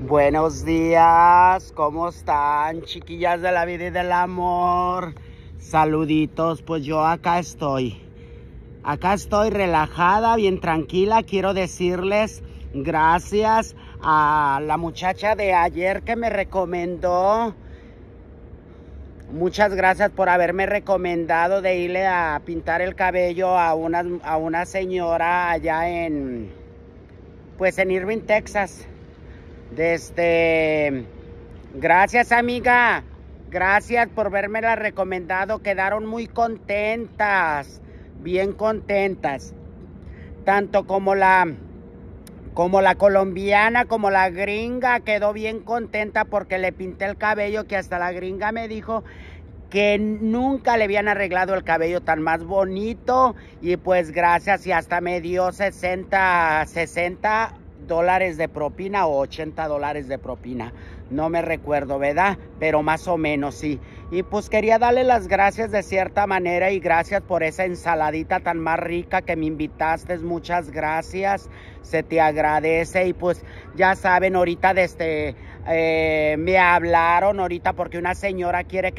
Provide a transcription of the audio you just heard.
Buenos días, ¿cómo están chiquillas de la vida y del amor? Saluditos, pues yo acá estoy. Acá estoy relajada, bien tranquila. Quiero decirles gracias a la muchacha de ayer que me recomendó. Muchas gracias por haberme recomendado de irle a pintar el cabello a una, a una señora allá en, pues en Irving, Texas. Desde... Este, gracias, amiga. Gracias por la recomendado. Quedaron muy contentas. Bien contentas. Tanto como la... Como la colombiana, como la gringa, quedó bien contenta porque le pinté el cabello que hasta la gringa me dijo que nunca le habían arreglado el cabello tan más bonito y pues gracias y hasta me dio 60, 60 dólares de propina o 80 dólares de propina. No me recuerdo, ¿verdad? Pero más o menos sí. Y pues quería darle las gracias de cierta manera y gracias por esa ensaladita tan más rica que me invitaste. Muchas gracias. Se te agradece y pues ya saben, ahorita desde... Este, eh, me hablaron ahorita porque una señora quiere que...